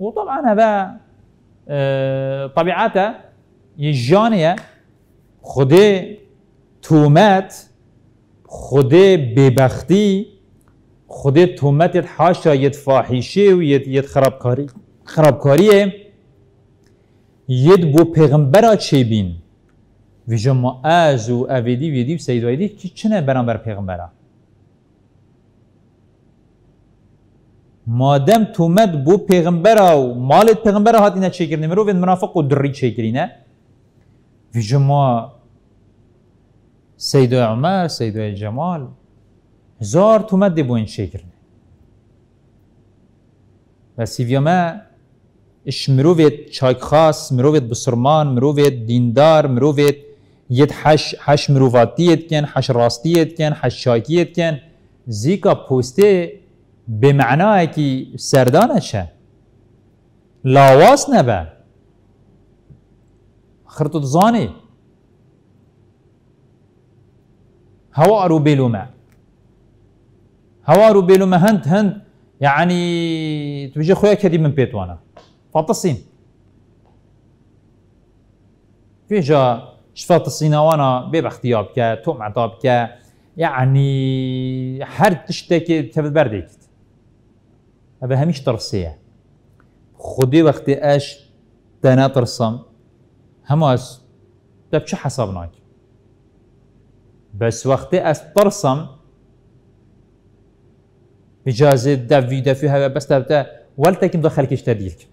وطبعا هذا طبیعته جانیه خود تومت خود ببختی خود تومت حاشا یت فاحشه و یک ید خرابکاری خرابکاریه بو پیغمبرا چه بین و ما از و اویدی ویدی و ویدی که چنه برانبر پیغمبره مادم تومد بو پیغمبر او مال پیغمبر هاتینه چیکر مرو وین منافق و دری اینا وی جما سید عمر سید جمال زار تومد دی بو این چیکرنه و سیویا ما اش مروویت چاک خاص مروویت بسرمان مروویت دیندار مروویت یت حش حش مروواتیت کن حش راستیت کن حش چاکیت کن زیکا پوسته به معنای که شا لاواس نبه خرطو تزاني هوا رو بيلوما هوا رو بيلوما هند هند يعني تبجي خويا كدي من بيتوانا فاطسين في جا شفات وانا بيب اختيابك توم عطاب يعني هر تشتكي تفل بردك ئەبە هەمیش تەرسەیە خودی وەختی تنا ترسم هەماس دە بچە بس ناکی بەس وەختی ئەس تەرسم بجازێ دەوی دەفی هەوە بەستە وەلتەکیم دە خەرکیشتە دیرکە